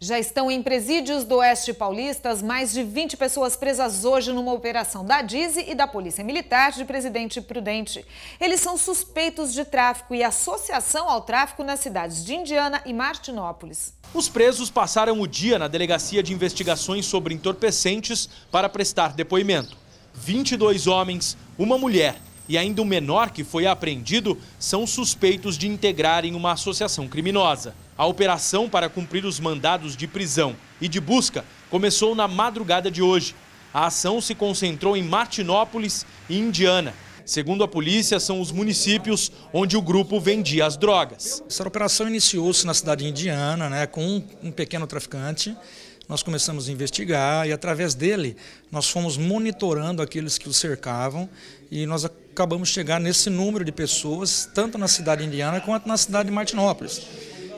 Já estão em presídios do Oeste Paulistas mais de 20 pessoas presas hoje numa operação da DISE e da Polícia Militar de Presidente Prudente. Eles são suspeitos de tráfico e associação ao tráfico nas cidades de Indiana e Martinópolis. Os presos passaram o dia na Delegacia de Investigações sobre Entorpecentes para prestar depoimento. 22 homens, uma mulher e ainda um menor que foi apreendido são suspeitos de integrarem uma associação criminosa. A operação para cumprir os mandados de prisão e de busca começou na madrugada de hoje. A ação se concentrou em Martinópolis e Indiana. Segundo a polícia, são os municípios onde o grupo vendia as drogas. Essa operação iniciou-se na cidade de Indiana, né, com um pequeno traficante. Nós começamos a investigar e, através dele, nós fomos monitorando aqueles que o cercavam e nós acabamos chegar nesse número de pessoas, tanto na cidade indiana quanto na cidade de Martinópolis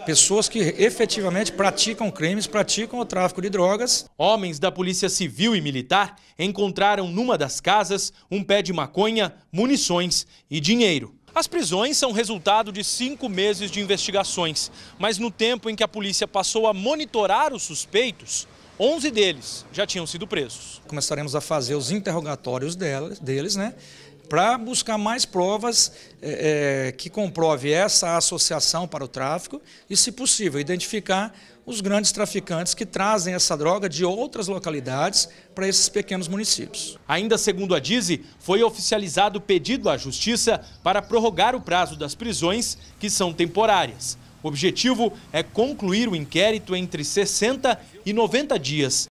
pessoas que efetivamente praticam crimes, praticam o tráfico de drogas. Homens da Polícia Civil e Militar encontraram numa das casas um pé de maconha, munições e dinheiro. As prisões são resultado de cinco meses de investigações, mas no tempo em que a polícia passou a monitorar os suspeitos, 11 deles já tinham sido presos. Começaremos a fazer os interrogatórios deles, deles né? para buscar mais provas é, que comprove essa associação para o tráfico e, se possível, identificar os grandes traficantes que trazem essa droga de outras localidades para esses pequenos municípios. Ainda segundo a DISE, foi oficializado pedido à Justiça para prorrogar o prazo das prisões, que são temporárias. O objetivo é concluir o inquérito entre 60 e 90 dias.